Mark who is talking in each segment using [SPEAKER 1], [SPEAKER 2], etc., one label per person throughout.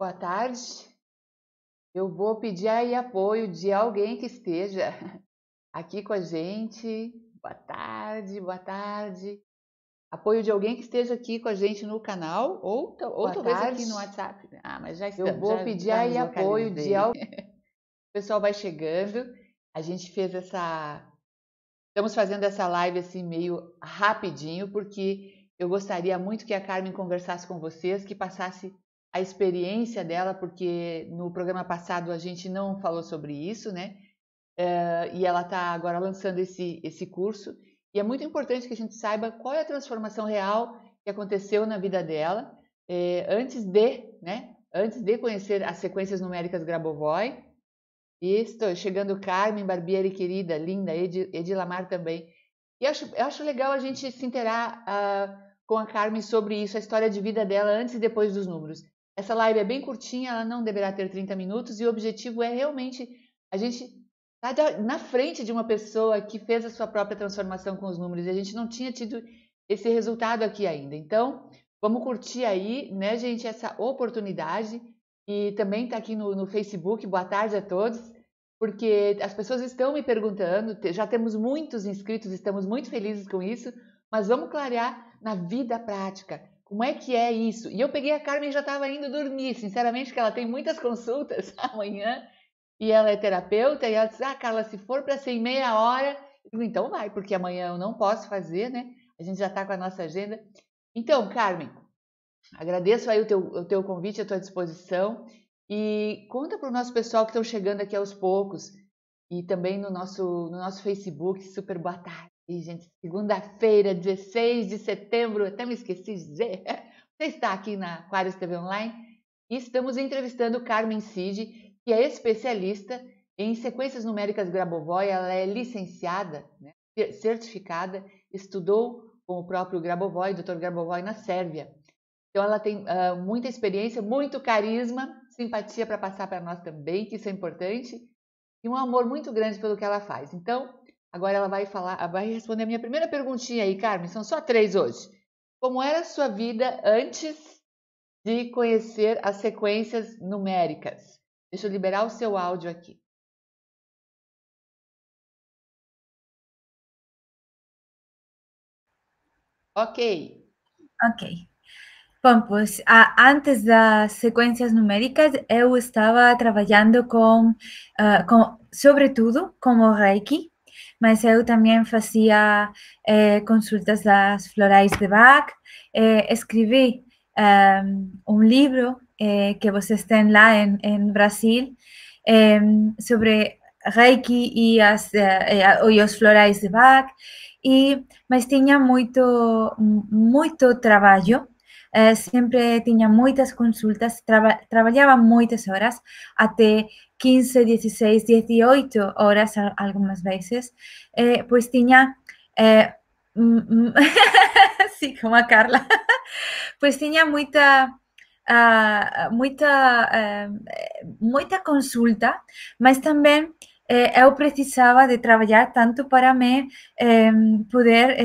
[SPEAKER 1] Boa tarde. Eu vou pedir aí apoio de alguém que esteja aqui com a gente. Boa tarde, boa tarde. Apoio de alguém que esteja aqui com a gente no canal ou, ou talvez tarde. aqui no WhatsApp. Né? Ah, mas já estamos. Eu vou já, pedir já aí apoio de alguém. O pessoal vai chegando. A gente fez essa. Estamos fazendo essa live assim meio rapidinho, porque eu gostaria muito que a Carmen conversasse com vocês, que passasse a experiência dela, porque no programa passado a gente não falou sobre isso, né? Uh, e ela está agora lançando esse, esse curso. E é muito importante que a gente saiba qual é a transformação real que aconteceu na vida dela eh, antes de, né? Antes de conhecer as sequências numéricas Grabovoi. Estou chegando Carmen Barbieri, querida, linda, Ed, Edilamar também. E eu acho, eu acho legal a gente se interar uh, com a Carmen sobre isso, a história de vida dela antes e depois dos números. Essa live é bem curtinha, ela não deverá ter 30 minutos e o objetivo é realmente a gente estar tá na frente de uma pessoa que fez a sua própria transformação com os números e a gente não tinha tido esse resultado aqui ainda. Então, vamos curtir aí, né, gente, essa oportunidade e também está aqui no, no Facebook. Boa tarde a todos porque as pessoas estão me perguntando, já temos muitos inscritos, estamos muito felizes com isso, mas vamos clarear na vida prática. Como é que é isso? E eu peguei a Carmen e já estava indo dormir, sinceramente, que ela tem muitas consultas amanhã e ela é terapeuta. E ela disse: Ah, Carla, se for para ser em meia hora, digo, então vai, porque amanhã eu não posso fazer, né? A gente já está com a nossa agenda. Então, Carmen, agradeço aí o teu, o teu convite, a tua disposição. E conta para o nosso pessoal que estão chegando aqui aos poucos e também no nosso, no nosso Facebook. Super boa tarde. E, gente, segunda-feira, 16 de setembro, até me esqueci de dizer, você está aqui na Aquarius TV Online e estamos entrevistando Carmen Cid, que é especialista em sequências numéricas Grabovoi. Ela é licenciada, né, certificada, estudou com o próprio Grabovoi, Dr. Grabovoi, na Sérvia. Então, ela tem uh, muita experiência, muito carisma, simpatia para passar para nós também, que isso é importante, e um amor muito grande pelo que ela faz. Então, Agora ela vai falar, ah, vai responder a minha primeira perguntinha aí, Carmen. São só três hoje. Como era a sua vida antes de conhecer as sequências numéricas? Deixa eu liberar o seu áudio aqui. Ok.
[SPEAKER 2] Ok. Bom, pois a, antes das sequências numéricas, eu estava trabalhando com, uh, com sobretudo, com o Reiki, mas eu también fazia eh, consultas las florais de Bach, eh, escribí em, un libro eh, que vocês pues tienen lá en, en Brasil em, sobre Reiki y as, eh, florais de Bach, y mas tenía mucho trabajo Eh, sempre tinha muitas consultas, traba, trabalhava muitas horas, até 15, 16, 18 horas algumas vezes, eh, pois tinha. Eh, sim, mm, mm, como a Carla, pois tinha muita. Uh, ah, muita uh, eh, muita consulta, mas também eu eh, precisava de trabalhar tanto para me poder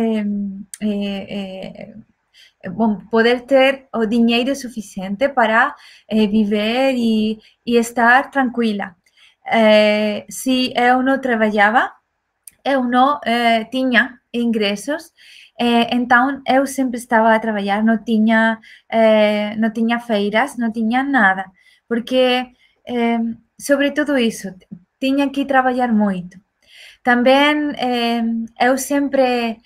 [SPEAKER 2] bom, poder ter o dinheiro suficiente para eh, viver e, e, estar tranquila. Eh, se eu não trabalhava, eu não eh, tinha ingressos, então eu sempre estava a trabalhar, não tinha, não tinha feiras, não tinha nada, porque sobre tudo isso tinha que trabalhar muito. Também eu sempre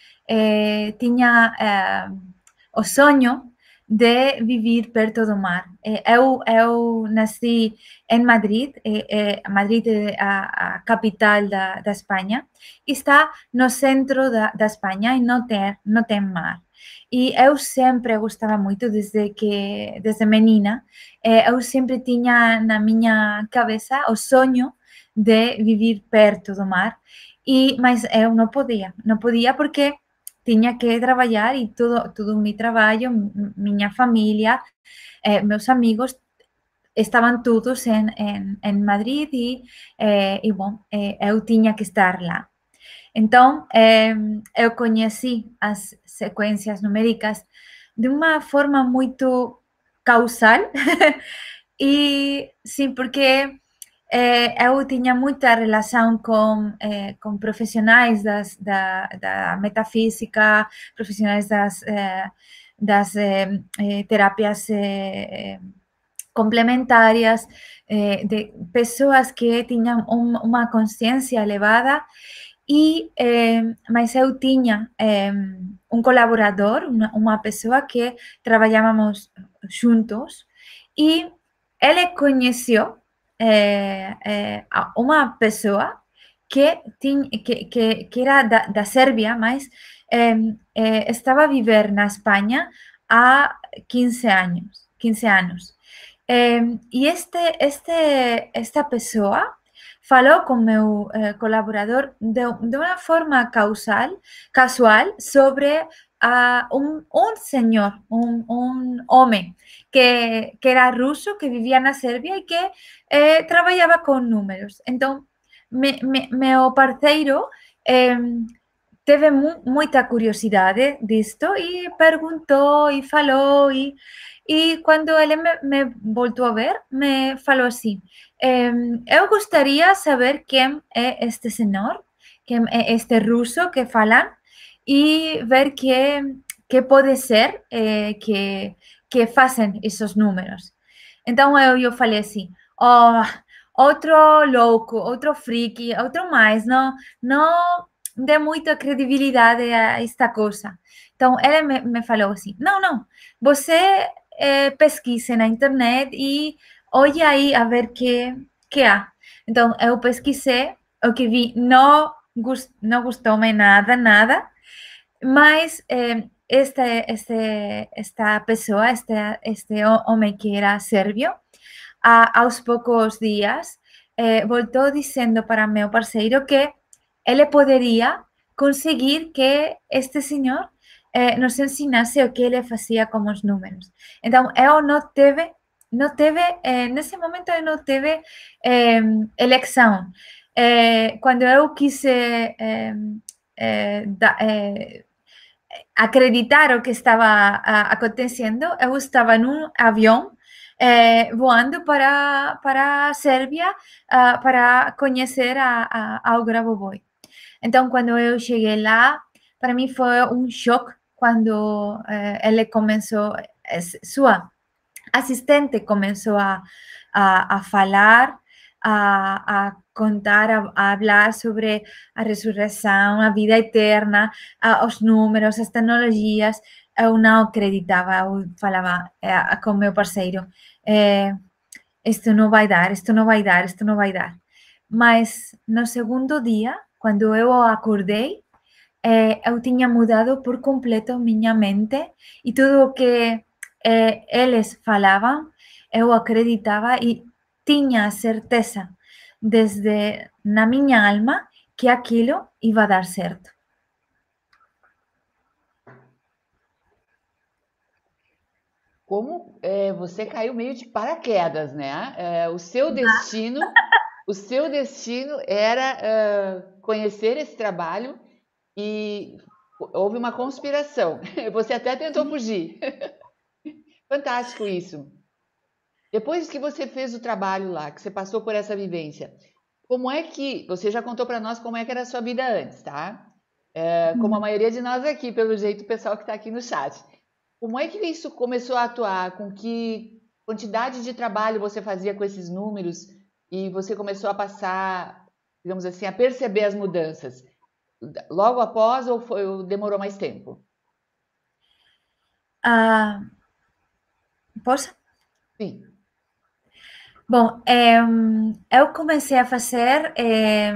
[SPEAKER 2] tinha o sonho de vivir perto do mar. Eh, eu, eu nasci en Madrid, eh, eh, Madrid a, capital da, da, Espanha, está no centro da, da Espanha e não tem, não tem mar. E eu sempre gostava muito, desde que desde menina, eu sempre tenía na minha cabeza o sonho de vivir perto do mar, e mas eu não podía, não podía porque tinha que trabalhar e tudo, tudo meu trabalho, minha família, eh, meus amigos estavam todos em, em, em Madrid e, eh, e bom, eh, eu tinha que estar lá. Então, eu conheci as sequências numéricas de uma forma muito causal e sim, porque é, eu tinha muita relação com, é, com profissionais das, da, da metafísica, profissionais das, é, das terapias complementares, de pessoas que tinham um, uma consciência elevada e eh, mas eu tinha eh, um colaborador, uma, uma, pessoa que trabalhávamos juntos e ele conheceu Eh, eh, una persona pessoa que, que, que, era de Serbia, Sérvia, mas estava a viver na Espanha há 15 años. 15 anos. Em, este, este, esta pessoa falou con mi eh, colaborador de, de forma causal, casual sobre a un, un señor, un, un hombre que, que, era ruso, que vivía en Serbia y que eh, trabajaba con números. Entonces, me, me, parceiro eh, em, teve curiosidad de esto y preguntó y e falou y cuando él me, me a ver, me faló así eh, gustaría saber quién es este señor quién este ruso que falan, e ver que que pode ser eh, que, que fazem esses números. Então eu, eu falei assim, oh, outro louco, outro freak, outro mais, não, não dê muita credibilidade a esta coisa. Então ele me, me falou assim, não, não, você eh, pesquise na internet e olhe aí a ver que que há. Então eu pesquisei, o que vi não, gust, não gostou-me nada, nada. Mas em, este, este, esta persona, este, este hombre que era serbio, a, aos pocos días eh, diciendo dizendo para meu parceiro que él podría conseguir que este señor eh, nos enseñase o que ele hacía con los números. Entonces, eu no teve, en eh, ese nesse momento eu não teve em, eleição. quando eh, eu quis em, eh, eh, acreditar o que estaba aconteciendo acontecendo, eu en un avión eh, voando para, para Sérvia ah, para conocer a, a, boy entonces Então, quando eu cheguei lá, para mí fue un shock cuando eh, él comenzó começou, sua assistente começou a, a, a falar, a, a contar, a, a hablar sobre a ressurreição, a vida eterna, a, os números, as tecnologias, eu não acreditava, eu falava é, com meu parceiro, é, isto não vai dar, isto não vai dar, isto não vai dar. Mas no segundo dia, quando eu acordei, é, eu tinha mudado por completo minha mente e tudo o que é, eles falavam, eu acreditava e tinha certeza desde na minha alma que aquilo ia dar certo.
[SPEAKER 1] Como é, você caiu meio de paraquedas, né? É, o seu tá. destino, o seu destino era uh, conhecer esse trabalho e houve uma conspiração. Você até tentou fugir. Fantástico isso. Depois que você fez o trabalho lá, que você passou por essa vivência, como é que você já contou para nós como é que era a sua vida antes, tá? É, como a uhum. maioria de nós aqui, pelo jeito, o pessoal que está aqui no chat. Como é que isso começou a atuar? Com que quantidade de trabalho você fazia com esses números e você começou a passar, digamos assim, a perceber as mudanças? Logo após ou, foi, ou demorou mais tempo? Ah, posso?
[SPEAKER 2] Sim. Bom, eh, eu comecei a fazer, eh,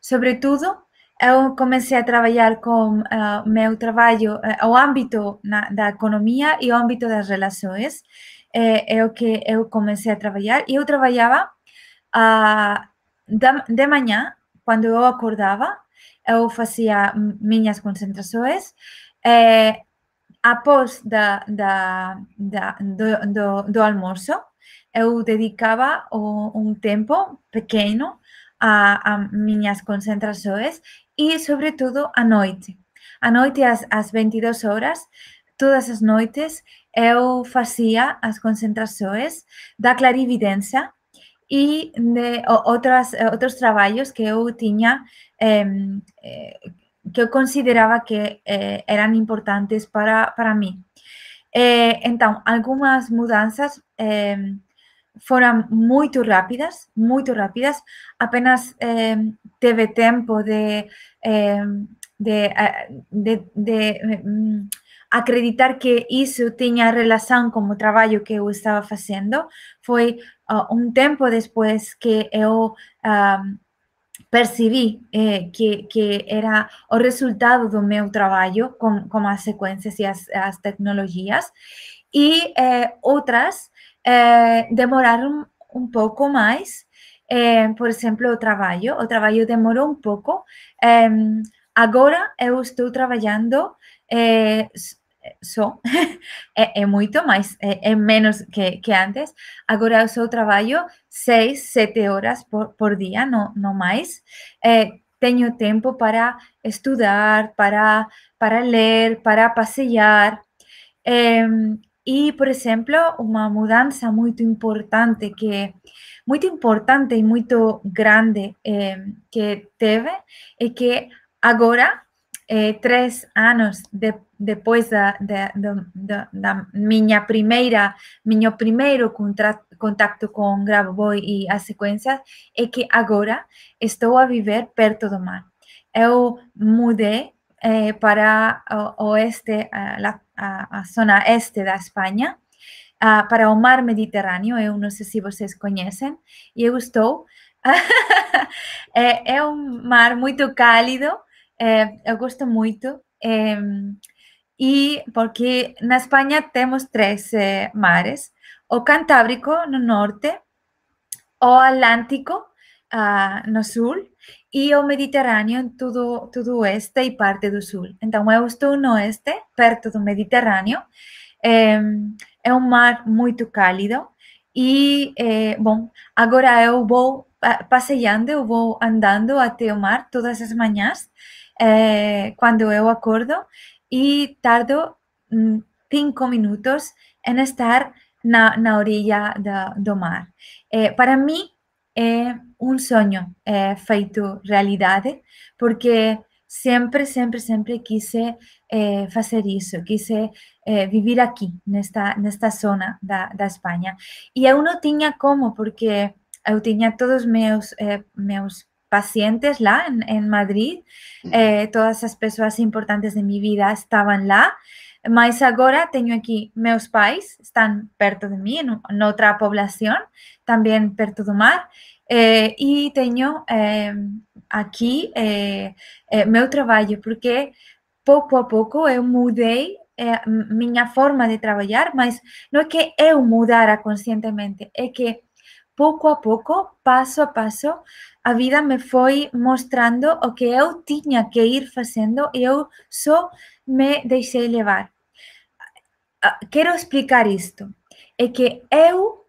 [SPEAKER 2] sobretudo, eu comecei a trabalhar com uh, meu trabalho, uh, o âmbito na, da economia e o âmbito das relações. É, é, o que eu comecei a trabalhar. E eu trabalhava uh, de manhã, quando eu acordava, eu fazia minhas concentrações. após da, da, da do, do, do almoço, eu dedicava um tempo pequeno a, a, minhas concentrações e, sobretudo, à noite. À noite, às, às 22 horas, todas as noites, eu fazia as concentrações da clarividência e de outras, outros trabalhos que eu tinha, eh, que eu considerava que eh, eram importantes para, para mim. Eh, então, algumas mudanças Em, fueron muy rápidas, muy rápidas. Apenas eh, em, tuve tiempo de, em, de, de, mm, acreditar que eso tenía relación con el trabajo que yo estaba haciendo. Fue ah, un tiempo después que yo... percibí eh, que, que, era el resultado do meu trabajo con las as y las tecnologías. as otras e é, demoraram um pouco mais. É, eh, por exemplo, o trabalho. O trabalho demorou um pouco. É, eh, agora eu estou trabalhando eh, só, é, muito, mais, é, menos que, que antes. Agora eu só trabalho seis, sete horas por, por dia, não, não mais. tenho tempo para estudar, para, para ler, para passear e por exemplo, uma mudança muito importante que muito importante e muito grande eh, que teve é que agora, eh, três anos de, depois da, da, da, da, minha primeira, meu primeiro contato contacto com Grabovoi e a sequência é que agora estou a viver perto do mar. Eu mudei eh, para o oeste, a, la, a, a, zona este da Espanha, ah, para o mar Mediterrâneo, eu não sei se vocês conhecem, e eu estou. Eh, é, é, um mar muito cálido, é, eu gosto muito. É, e porque na Espanha temos três eh, mares: o Cantábrico no norte, o Atlântico uh, no sul e o Mediterrâneo em tudo todo oeste e parte do sul. Então, eu estou no oeste, perto do Mediterrâneo, é, é um mar muito cálido e, eh, é, bom, agora eu vou passeando, eu vou andando até o mar todas as manhãs, é, eh, quando eu acordo, e tardo mm, cinco minutos em estar na, na orilla do mar. Eh, para mim, é um sonho é feito realidade, porque sempre, sempre, sempre quise é, eh, fazer isso, quise é, eh, viver aqui, nesta, nesta zona da, da Espanha. E eu não tinha como, porque eu tinha todos meus, eh, meus pacientes la en, Madrid, eh, todas las personas importantes de mi vida estaban lá, mas ahora tengo aquí meus pais, están perto de mí, en, otra población, también perto do mar, eh, y tengo em, aquí eh, trabajo. Eh, meu porque poco a poco eu mudei mi forma de trabajar, mas no es que eu mudara conscientemente, es que pouco a pouco, passo a passo, a vida me foi mostrando o que eu tinha que ir fazendo e eu só me deixei levar. Ah, quero explicar isto. É que eu,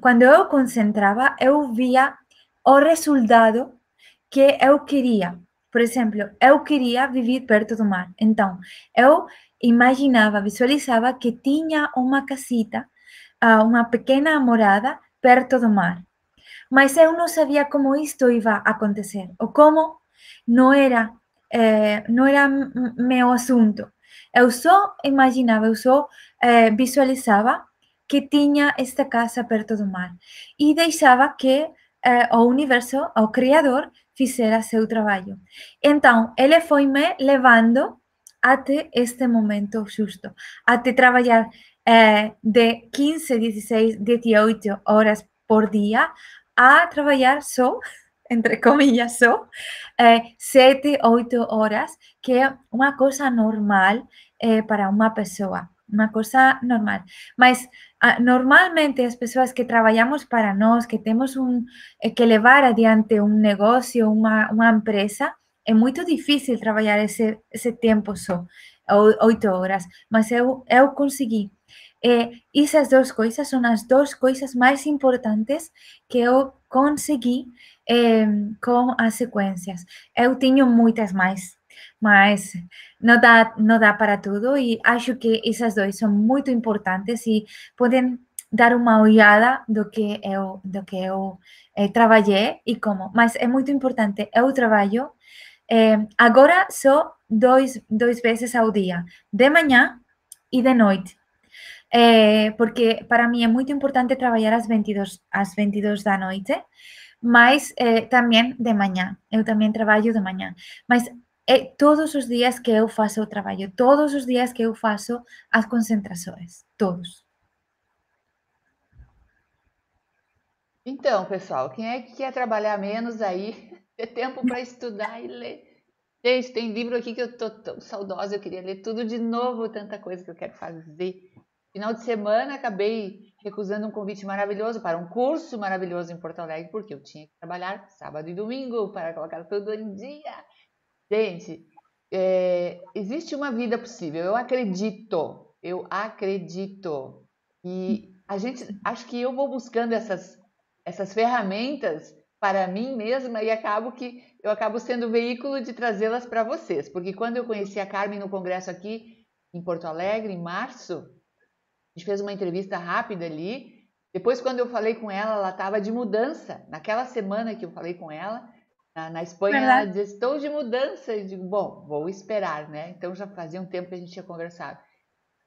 [SPEAKER 2] quando eu concentrava, eu via o resultado que eu queria. Por exemplo, eu queria viver perto do mar. Então, eu imaginava, visualizava que tinha uma casita, ah, uma pequena morada perto do mar. Mas eu não sabia como isto ia acontecer, ou como não era, eh, não era meu assunto. Eu só imaginava, eu só eh, visualizava que tinha esta casa perto do mar e deixava que eh, o universo, o Criador, fizesse seu trabalho. Então, ele foi me levando até este momento justo, até trabalhar é de 15, 16, 18 horas por dia a trabalhar só, entre comillas, só, eh, 7, 8 horas, que é uma coisa normal é, para uma pessoa. Uma coisa normal. Mas ah, normalmente as pessoas que trabalhamos para nós, que temos um, eh, que levar adiante um negócio, uma, uma empresa, é muito difícil trabalhar esse, esse tempo só, oito horas. Mas eu, eu consegui e eh, essas duas coisas são as duas coisas mais importantes que eu consegui é, com as sequências. Eu tenho muitas mais, mas não dá, não dá para tudo e acho que essas duas são muito importantes e podem dar uma olhada do que eu do que eu é, trabalhei e como. Mas é muito importante. Eu trabalho eh, agora só dois, dois vezes ao dia, de manhã e de noite. Eh, porque para mim é muito importante trabalhar às 22, às 22 da noite, mas também de manhã. Eu também trabalho de manhã. Mas é todos os dias que eu faço o trabalho, todos os dias que eu faço as concentrações, todos.
[SPEAKER 1] Então, pessoal, quem é que quer trabalhar menos aí, ter tempo para estudar e ler? Gente, tem livro aqui que eu tô tão saudosa, eu queria ler tudo de novo, tanta coisa que eu quero fazer. Final de semana acabei recusando um convite maravilhoso para um curso maravilhoso em Porto Alegre, porque eu tinha que trabalhar sábado e domingo para colocar tudo em dia. Gente, é, existe uma vida possível, eu acredito, eu acredito. E a gente, acho que eu vou buscando essas, essas ferramentas para mim mesma e acabo que eu acabo sendo veículo de trazê-las para vocês, porque quando eu conheci a Carmen no congresso aqui em Porto Alegre em março, a gente fez uma entrevista rápida ali. Depois, quando eu falei com ela, ela estava de mudança. Naquela semana que eu falei com ela, na, na Espanha, Verdade. ela disse: Estou de mudança. Eu digo: Bom, vou esperar, né? Então já fazia um tempo que a gente tinha conversado.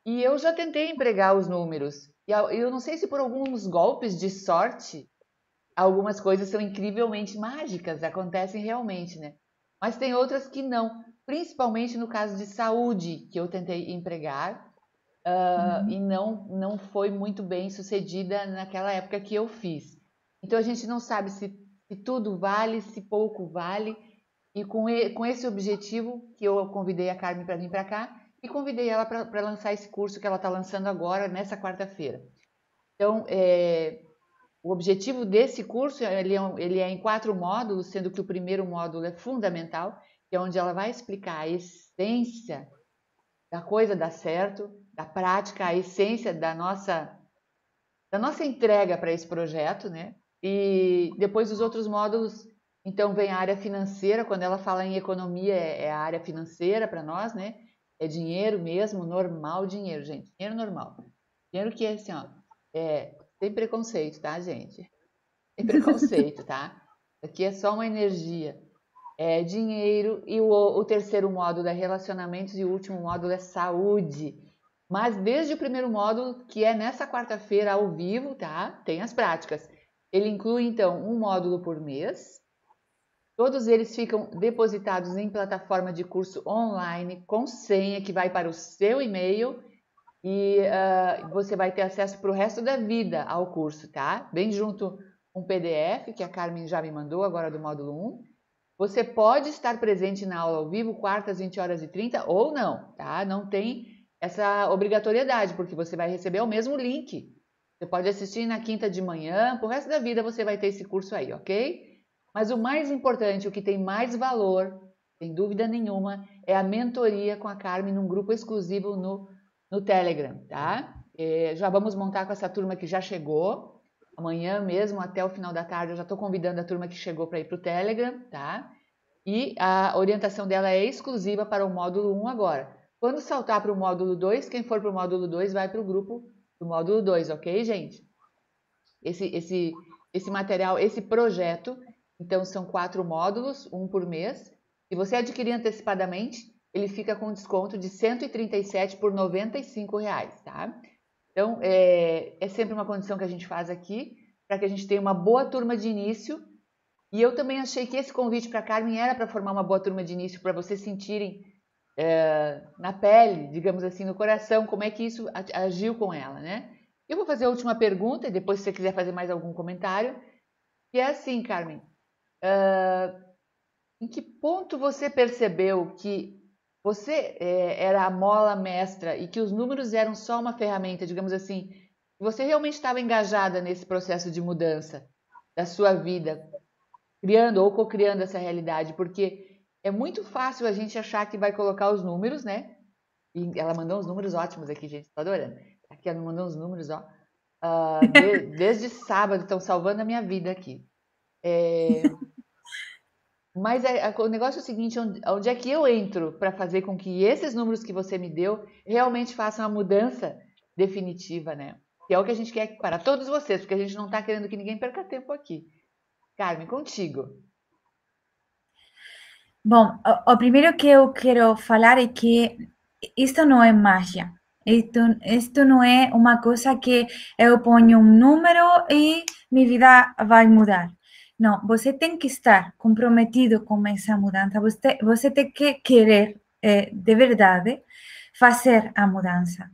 [SPEAKER 1] E eu já tentei empregar os números. E eu não sei se por alguns golpes de sorte, algumas coisas são incrivelmente mágicas, acontecem realmente, né? Mas tem outras que não, principalmente no caso de saúde, que eu tentei empregar ah, uhum. e não, não foi muito bem sucedida naquela época que eu fiz. Então a gente não sabe se, se tudo vale, se pouco vale, e com, e, com esse objetivo que eu convidei a Carmen para vir para cá e convidei ela para lançar esse curso que ela está lançando agora, nessa quarta-feira. Então, é, o objetivo desse curso ele é, ele é, em quatro módulos, sendo que o primeiro módulo é fundamental, que é onde ela vai explicar a essência da coisa dar certo, da prática, a essência da nossa da nossa entrega para esse projeto, né? E depois os outros módulos, então vem a área financeira, quando ela fala em economia é, é a área financeira para nós, né? É dinheiro mesmo, normal dinheiro, gente, dinheiro normal. Dinheiro que é assim, ó, é, sem preconceito, tá, gente? Sem preconceito, tá? Aqui é só uma energia. É dinheiro e o, o terceiro módulo é relacionamentos e o último módulo é saúde mas desde o primeiro módulo, que é nessa quarta-feira ao vivo, tá? Tem as práticas. Ele inclui então um módulo por mês. Todos eles ficam depositados em plataforma de curso online com senha que vai para o seu e-mail e uh, você vai ter acesso para o resto da vida ao curso, tá? Bem junto um PDF que a Carmen já me mandou agora do módulo 1. Você pode estar presente na aula ao vivo, quartas, 20 horas e 30 ou não, tá? Não tem essa obrigatoriedade, porque você vai receber o mesmo link. Você pode assistir na quinta de manhã, por resto da vida você vai ter esse curso aí, ok? Mas o mais importante, o que tem mais valor, sem dúvida nenhuma, é a mentoria com a Carmen num grupo exclusivo no, no Telegram, tá? E é, já vamos montar com essa turma que já chegou. Amanhã mesmo, até o final da tarde, eu já estou convidando a turma que chegou para ir para o Telegram, tá? E a orientação dela é exclusiva para o módulo 1 agora. Quando saltar para o módulo 2, quem for para o módulo 2 vai para o grupo do módulo 2, ok, gente? Esse, esse, esse material, esse projeto, então são quatro módulos, um por mês. Se você adquirir antecipadamente, ele fica com desconto de 137 por 95 reais, tá? Então, é, é sempre uma condição que a gente faz aqui, para que a gente tenha uma boa turma de início. E eu também achei que esse convite para a Carmen era para formar uma boa turma de início, para vocês sentirem é, na pele, digamos assim, no coração, como é que isso agiu com ela, né? Eu vou fazer a última pergunta e depois, se você quiser fazer mais algum comentário, que é assim, Carmen. Eh, em que ponto você percebeu que você é, era a mola mestra e que os números eram só uma ferramenta, digamos assim, você realmente estava engajada nesse processo de mudança da sua vida, criando ou co-criando essa realidade, porque é muito fácil a gente achar que vai colocar os números, né? E ela mandou uns números ótimos aqui, gente, tô adorando. Aqui ela mandou uns números, ó. Uh, de, desde sábado, estão salvando a minha vida aqui. É, mas é, o negócio é o seguinte: onde, onde é que eu entro para fazer com que esses números que você me deu realmente façam a mudança definitiva, né? Que é o que a gente quer para todos vocês, porque a gente não está querendo que ninguém perca tempo aqui. Carmen, contigo.
[SPEAKER 2] Bom, o, o primeiro que eu quero falar é que isto não é magia. Isto, isto não é uma coisa que eu ponho um número e minha vida vai mudar. Não, você tem que estar comprometido com essa mudança. Você, você tem que querer, é, de verdade, fazer a mudança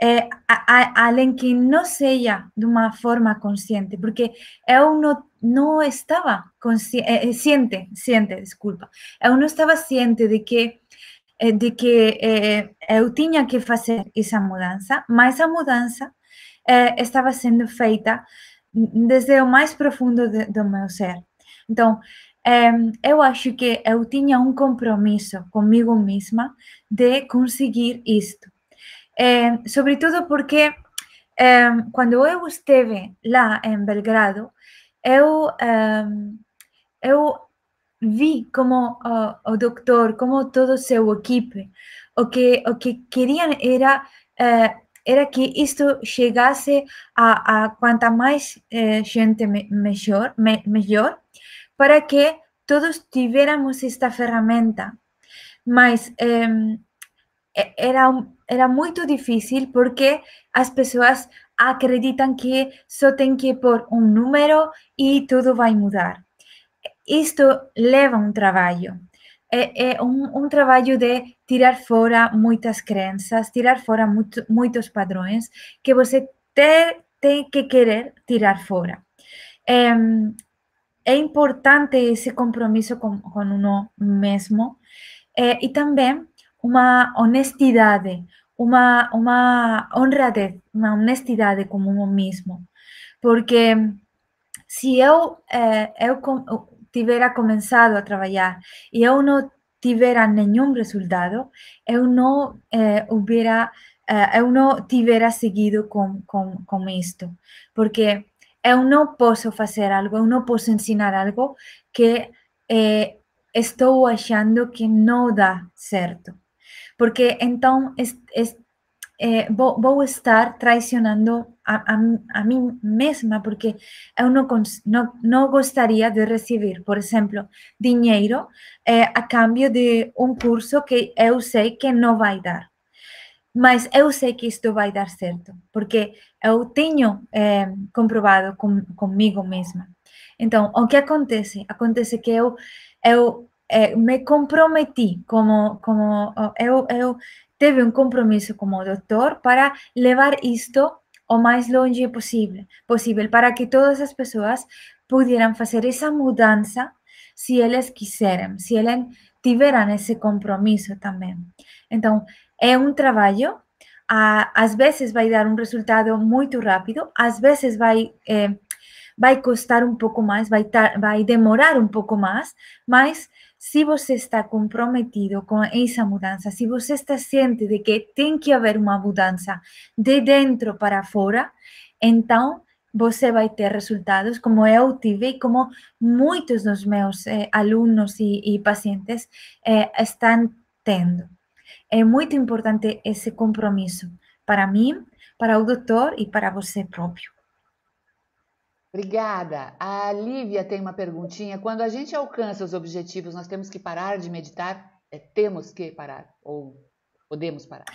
[SPEAKER 2] é, a, a, além que não seja de uma forma consciente, porque eu é não, não estava consciente, é, é, ciente, ciente, desculpa, eu não estava ciente de que de que eu tinha que fazer essa mudança, mas a mudança estava sendo feita desde o mais profundo de, do meu ser. Então, eu acho que eu tinha um compromisso comigo mesma de conseguir isto eh, sobretudo porque eh, quando eu esteve lá em Belgrado, eu, eh, eu vi como oh, o, o doutor, como todo seu equipe, o que, o que queriam era eh, era que isto chegasse a, a quanta mais eh, gente melhor, me, melhor, para que todos tivéssemos esta ferramenta. Mas eh, era, era muito difícil porque as pessoas acreditam que só tem que pôr um número e tudo vai mudar. Isto leva um trabalho. É, eh, é eh, um, um, trabalho de tirar fora muitas crenças, tirar fora muito, muitos padrões que você ter, tem que querer tirar fora. É, é importante esse compromisso com, com uno mesmo é, eh, e também uma honestidade, uma, uma honradez, uma honestidade o mesmo. Porque se eu, eh, eu tivera começado a trabalhar e eu não tivera nenhum resultado, eu não eh, houvera, eh, eu não tivera seguido com, com, com isto. Porque eu não posso fazer algo, eu não posso ensinar algo que eh, estou achando que não dá certo porque então es, es, eh, vou, vou, estar traicionando a, a, a, mim mesma, porque eu não, não, não gostaria de receber, por exemplo, dinheiro eh, a cambio de um curso que eu sei que não vai dar. Mas eu sei que isto vai dar certo, porque eu tenho eh, comprovado com, comigo mesma. Então, o que acontece? Acontece que eu, eu é, me comprometi como como oh, eu eu teve um compromisso como doutor para levar isto o mais longe possível possível para que todas as pessoas pudessem fazer essa mudança se eles quiserem se eles tiveram esse compromisso também então é um trabalho às vezes vai dar um resultado muito rápido, às vezes vai, é, vai custar um pouco mais, vai, tar, vai demorar um pouco mais, mas Si você está comprometido con esa mudanza, si vos está siente de que tiene que haber una mudanza de dentro para fora, então va a tener resultados como eu tive y como muchos de meus eh, alumnos y pacientes eh, están teniendo. tendo. É muito importante ese compromiso para mí, para el doctor y para você propio.
[SPEAKER 1] Obrigada. A Lívia tem uma perguntinha. Quando a gente alcança os objetivos, nós temos que parar de meditar? É, temos que parar ou podemos parar?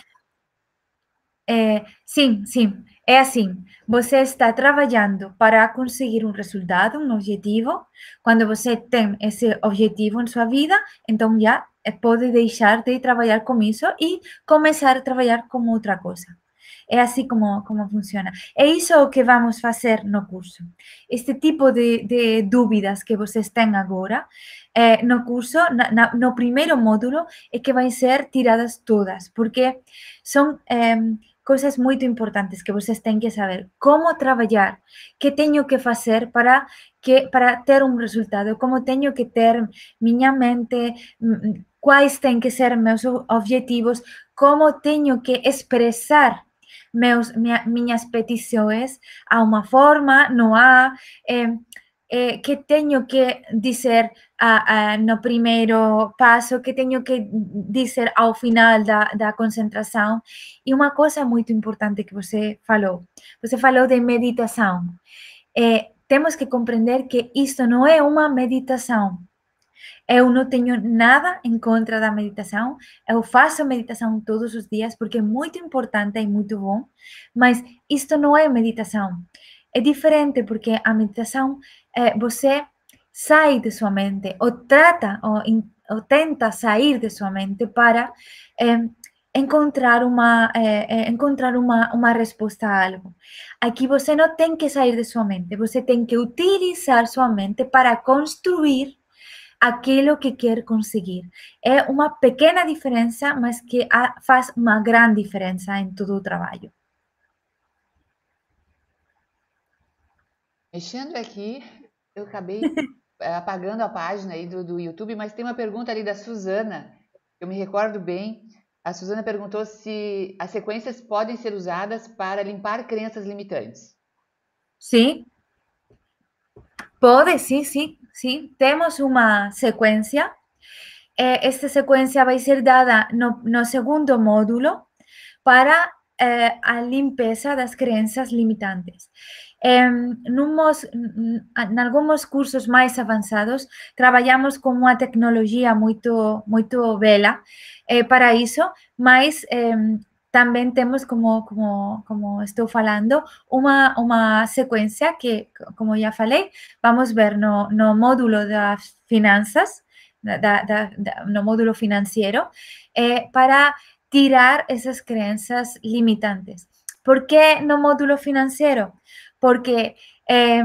[SPEAKER 2] É, sim, sim. É assim: você está trabalhando para conseguir um resultado, um objetivo. Quando você tem esse objetivo em sua vida, então já é, pode deixar de trabalhar com isso e começar a trabalhar com outra coisa. É así como, como funciona. É iso o que vamos facer no curso. Este tipo de, de dúbidas que vos ten agora eh, no curso, na, na, no primeiro módulo, é que vai ser tiradas todas, porque son eh, cousas moito importantes que vos ten que saber. Como traballar, que teño que facer para que para ter un resultado, como teño que ter miña mente, quais ten que ser meus objetivos, como teño que expresar meus, minha, minhas petições a uma forma, não há. Eh, é, eh, é, que tenho que dizer no primeiro passo, que tenho que dizer ao final da, da concentração. E uma coisa muito importante que você falou: você falou de meditação. É, eh, temos que compreender que isto não é uma meditação, eu não tenho nada em contra da meditação, eu faço meditação todos os dias porque é muito importante e muito bom, mas isto não é meditação. É diferente porque a meditação é, você sai de sua mente ou trata ou, in, ou tenta sair de sua mente para é, encontrar uma é, é, encontrar uma, uma resposta a algo. Aqui você não tem que sair de sua mente, você tem que utilizar sua mente para construir aquilo que quer conseguir. É uma pequena diferença, mas que faz uma grande diferença em todo o trabalho.
[SPEAKER 1] Mexendo aqui, eu acabei eh, apagando a página aí do, do YouTube, mas tem uma pergunta ali da Suzana, eu me recordo bem. A Suzana perguntou se as sequências podem ser usadas para limpar crenças limitantes.
[SPEAKER 2] Sim, Pode, sí, sí, sí. tenemos una secuencia, e esta secuencia va a ser dada no, no segundo módulo para la eh, limpieza de las creencias limitantes. en em, algunos cursos más avanzados, trabajamos con una tecnología muy vela eh, para eso, mas em, também temos, como, como, como estou falando, uma, uma sequência que, como já falei, vamos ver no, no módulo das finanças, da, da, da, no módulo financeiro, eh, para tirar essas crenças limitantes. Por que no módulo financeiro? Porque, eh,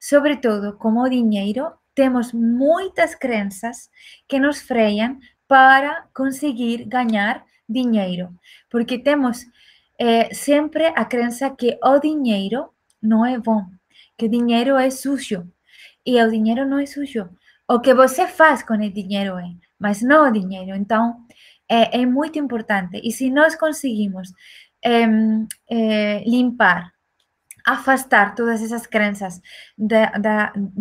[SPEAKER 2] sobretudo, como dinheiro, temos muitas crenças que nos freiam para conseguir ganhar dinheiro, porque temos é, sempre a crença que o dinheiro não é bom, que o dinheiro é sujo, e o dinheiro não é sujo. O que você faz com o dinheiro é, mas não o dinheiro. Então, é, é muito importante. E se nós conseguimos é, limpar afastar todas essas crenças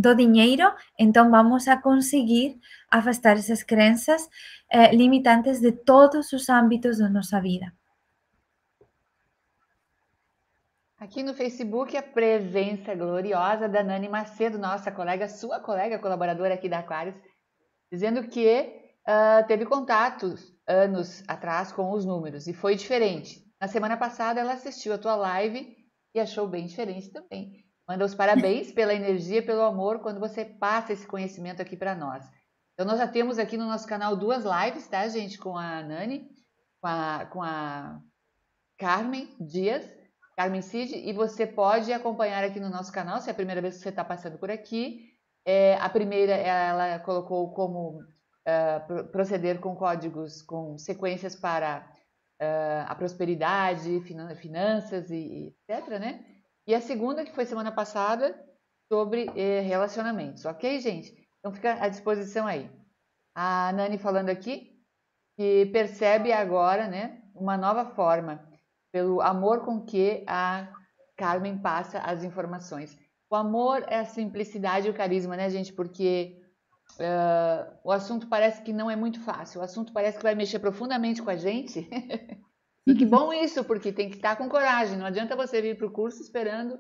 [SPEAKER 2] do dinheiro, então vamos a conseguir afastar essas crenças eh, limitantes de todos os âmbitos da nossa vida.
[SPEAKER 1] Aqui no Facebook, a presença gloriosa da Nani Macedo, nossa colega, sua colega colaboradora aqui da Aquarius, dizendo que uh, teve contatos anos atrás com os números e foi diferente. Na semana passada, ela assistiu a tua live e achou bem diferente também. Manda os parabéns pela energia, pelo amor, quando você passa esse conhecimento aqui para nós. Então, nós já temos aqui no nosso canal duas lives, tá, gente? Com a Nani, com a, com a Carmen Dias, Carmen Cid, e você pode acompanhar aqui no nosso canal, se é a primeira vez que você está passando por aqui. É, a primeira, ela colocou como uh, proceder com códigos, com sequências para uh, a prosperidade, finanças e, e, etc, né? E a segunda, que foi semana passada, sobre eh, relacionamentos, ok, gente? Então fica à disposição aí. A Nani falando aqui que percebe agora, né, uma nova forma pelo amor com que a Carmen passa as informações. O amor é a simplicidade e o carisma, né, gente? Porque Uh, o assunto parece que não é muito fácil, o assunto parece que vai mexer profundamente com a gente. e que bom isso, porque tem que estar com coragem. Não adianta você vir para o curso esperando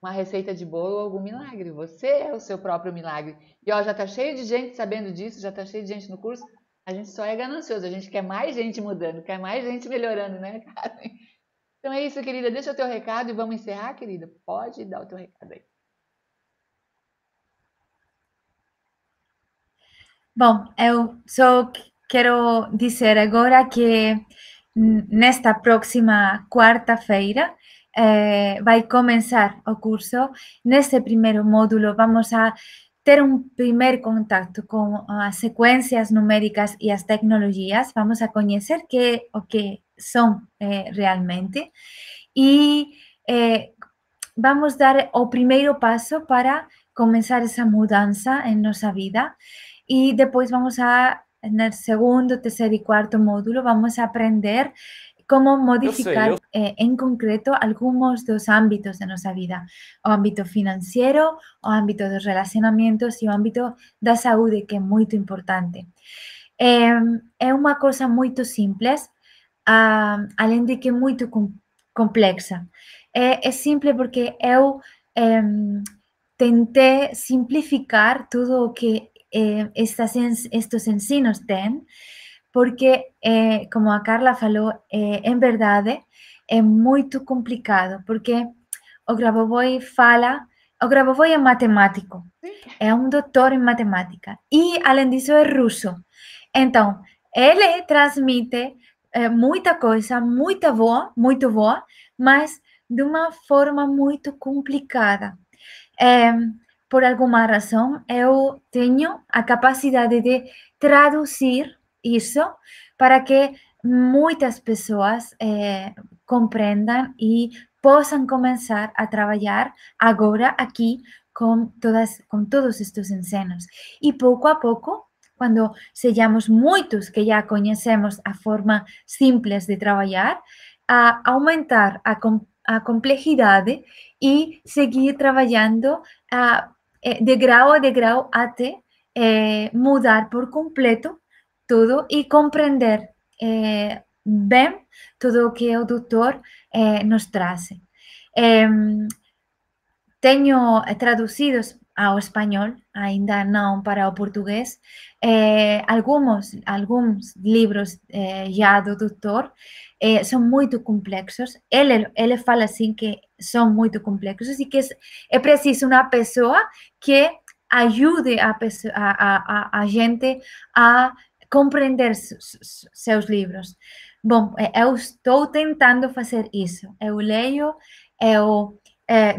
[SPEAKER 1] uma receita de bolo ou algum milagre. Você é o seu próprio milagre. E ó, já está cheio de gente sabendo disso, já está cheio de gente no curso. A gente só é ganancioso, a gente quer mais gente mudando, quer mais gente melhorando, né, Karen? Então é isso, querida. Deixa o teu recado e vamos encerrar, querida. Pode dar o teu recado aí.
[SPEAKER 2] Bom, yo só quero dizer agora que nesta próxima cuarta feira va eh, vai começar o curso. Nesse primeiro módulo, vamos a ter un um primeiro contacto con as secuencias numéricas e as tecnologías. Vamos a conocer que, o que são eh, realmente. E vamos eh, vamos dar o primeiro paso para começar esa mudanza en em nuestra vida. Y después vamos a en el segundo, tercer y cuarto módulo vamos a aprender cómo modificar eh, en concreto algunos de los ámbitos de nuestra vida, o ámbito financiero, o ámbito de relacionamientos y o ámbito la salud, que es muy importante. Em, es una cosa muy simple, simples, além de que muy com, complexa. Es simple porque yo intenté em, simplificar todo lo que eh, estas, estos ensinos ten, porque, eh, como a Carla falou, eh, em verdade é muito complicado, porque o Grabovoi fala, o Grabovoi é matemático, é um doutor em matemática, e além disso é russo. Então, ele transmite eh, muita coisa, muita boa, muito boa, mas de uma forma muito complicada por alguma razão, eu tenho a capacidade de traduzir isso para que muitas pessoas é, eh, compreendam e possam começar a trabalhar agora aqui com, todas, com todos estes ensinos. E pouco a pouco, quando sejamos muitos que já conhecemos a forma simples de trabalhar, a aumentar a, a complexidade e seguir trabalhando a Eh, de grado a de eh, grau mudar por completo todo y comprender eh, bien todo lo que el doctor nos trae. Em, tengo traducidos ao espanhol, ainda não para o português. É, eh, alguns, alguns livros é, eh, já do doutor é, eh, são muito complexos. Ele, ele fala assim que são muito complexos e que é preciso uma pessoa que ajude a, pessoa, a, a, a gente a compreender seus livros. Bom, eu estou tentando fazer isso. Eu leio, eu eh,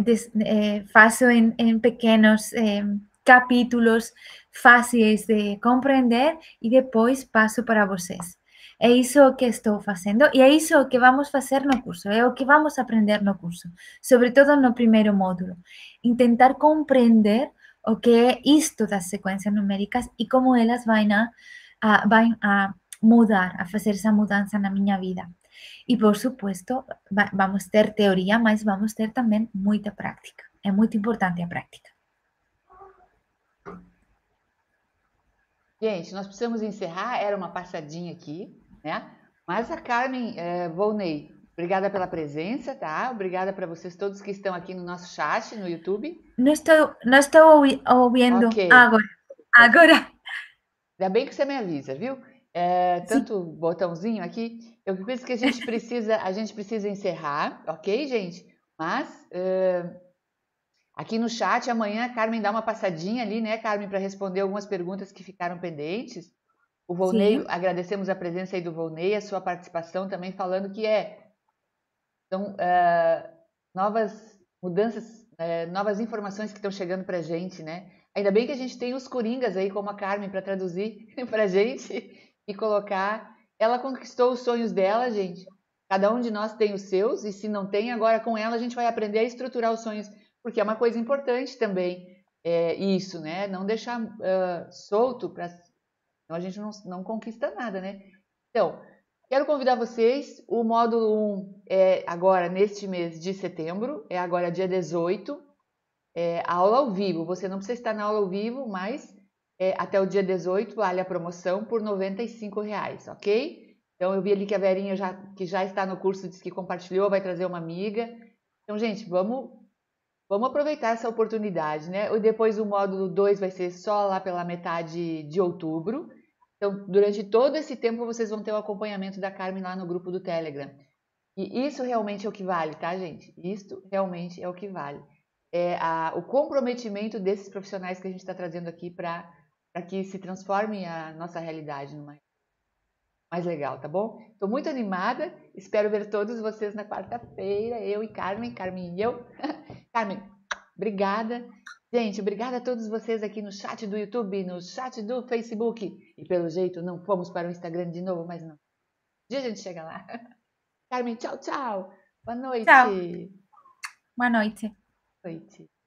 [SPEAKER 2] eh, faço em, em pequenos eh, capítulos fáceis de compreender e depois passo para vocês. É isso que estou fazendo e é isso que vamos fazer no curso, é o que vamos aprender no curso, sobretudo no primeiro módulo. Intentar compreender o que é isto das sequências numéricas e como elas vão a, a, a mudar, a fazer essa mudança na minha vida. E, por supuesto, vamos ter teoria, mas vamos ter também muita prática. É muito importante a prática.
[SPEAKER 1] Gente, nós precisamos encerrar, era uma passadinha aqui, né? Mas a Carmen é, Volney, obrigada pela presença, tá? Obrigada para vocês todos que estão aqui no nosso chat, no YouTube. Não estou,
[SPEAKER 2] não estou ouvindo okay. agora. Agora.
[SPEAKER 1] Ainda bem que você me avisa, viu? É, tanto Sim. botãozinho aqui. Eu penso que a gente precisa, a gente precisa encerrar, ok, gente? Mas uh, aqui no chat amanhã a Carmen dá uma passadinha ali, né, Carmen, para responder algumas perguntas que ficaram pendentes. O Volney, Sim. agradecemos a presença aí do Volney, a sua participação também falando que é então, uh, novas mudanças, uh, novas informações que estão chegando para gente, né? Ainda bem que a gente tem os coringas aí como a Carmen para traduzir para gente e colocar. Ela conquistou os sonhos dela, gente. Cada um de nós tem os seus, e se não tem, agora com ela a gente vai aprender a estruturar os sonhos, porque é uma coisa importante também é, isso, né? Não deixar uh, solto, pra... Então, a gente não, não conquista nada, né? Então, quero convidar vocês. O módulo 1 é agora neste mês de setembro, é agora dia 18, é, aula ao vivo. Você não precisa estar na aula ao vivo, mas é, até o dia 18, vale a promoção por R$ reais, ok? Então eu vi ali que a Verinha, já, que já está no curso, disse que compartilhou, vai trazer uma amiga. Então, gente, vamos, vamos aproveitar essa oportunidade, né? E depois o módulo 2 vai ser só lá pela metade de outubro. Então, durante todo esse tempo, vocês vão ter o acompanhamento da Carmen lá no grupo do Telegram. E isso realmente é o que vale, tá, gente? Isto realmente é o que vale. É a, o comprometimento desses profissionais que a gente está trazendo aqui para que se transforme a nossa realidade numa mais legal, tá bom? Estou muito animada, espero ver todos vocês na quarta-feira, eu e Carmen, Carmen e eu. Carmen, obrigada. Gente, obrigada a todos vocês aqui no chat do YouTube, no chat do Facebook. E pelo jeito, não fomos para o Instagram de novo, mas não. Um dia a gente chega lá. Carmen, tchau, tchau. Boa noite. Tchau. Boa noite. Boa noite.